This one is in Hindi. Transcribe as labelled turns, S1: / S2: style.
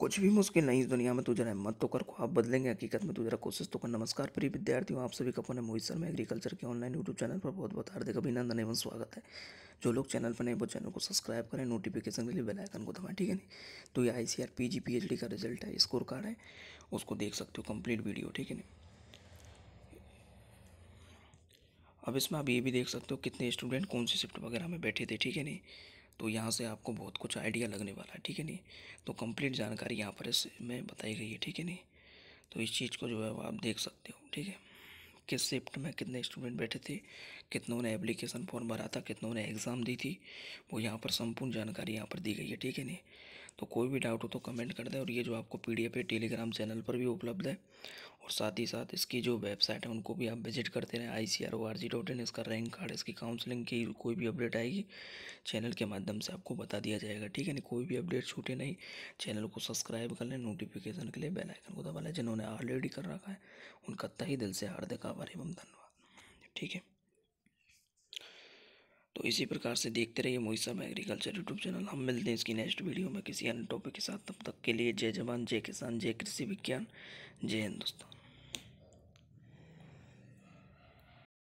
S1: कुछ भी मुश्किल नहीं इस दुनिया में तू जरा हिम्मत तो कर ख्वाब बदलेंगे हकीकत में तू जरा कोशिश तो कर नमस्कार प्रिय विद्यार्थियों आप सभी का अपने मोहित शर्मा एग्रीकल्चर के ऑनलाइन यूट्यूब चैनल पर बहुत बहुत हार्दिक अभिनंदन एवं स्वागत है जो लोग चैनल पर नए वो चैनल को सब्सक्राइब करें नोटिफिकेशन के लिए बेलाइकन को दबाएं ठीक है नहीं तो ये I C R P G P H D का रिजल्ट है स्कोर कार्ड है उसको देख सकते हो कम्प्लीट वीडियो ठीक है नहीं अब इसमें आप ये भी देख सकते हो कितने स्टूडेंट कौन सी शिफ्ट वगैरह में बैठे थे ठीक है नहीं तो यहाँ से आपको बहुत कुछ आइडिया लगने वाला है ठीक है नहीं तो कंप्लीट जानकारी यहाँ पर इसमें बताई गई है ठीक है नहीं तो इस चीज़ को जो है वो आप देख सकते हो ठीक है किस शिफ्ट में कितने स्टूडेंट बैठे थे कितनों ने एप्लीकेशन फॉर्म भरा था कितनों ने एग्ज़ाम दी थी वो यहाँ पर संपूर्ण जानकारी यहाँ पर दी गई है ठीक है नहीं तो कोई भी डाउट हो तो कमेंट कर दें और ये जो आपको P D F Telegram channel पर भी उपलब्ध है और साथ ही साथ इसकी जो वेबसाइट है उनको भी आप विजिट करते रहें I C R O R G dot in इसका रैंक कार्ड इसकी काउंसलिंग की कोई भी अपडेट आएगी चैनल के माध्यम से आपको बता दिया जाएगा ठीक है नहीं कोई भी अपडेट छूटे नहीं चैनल को सब्सक्राइब कर लें नोटिफिकेशन के लिए बेलाइकन को दबा लें जिन्होंने ऑलरेडी कर रखा है उनका तही दिल से हार्दिक आभार एवं धन्यवाद ठीक है तो इसी प्रकार से देखते रहिए मोहित साहब एग्रीकल्चर यूट्यूब चैनल हम मिलते हैं इसकी नेक्स्ट वीडियो में किसी अन्य टॉपिक के साथ तब तक के लिए जय जवान जय किसान जय कृषि विज्ञान जय हिंदुस्तान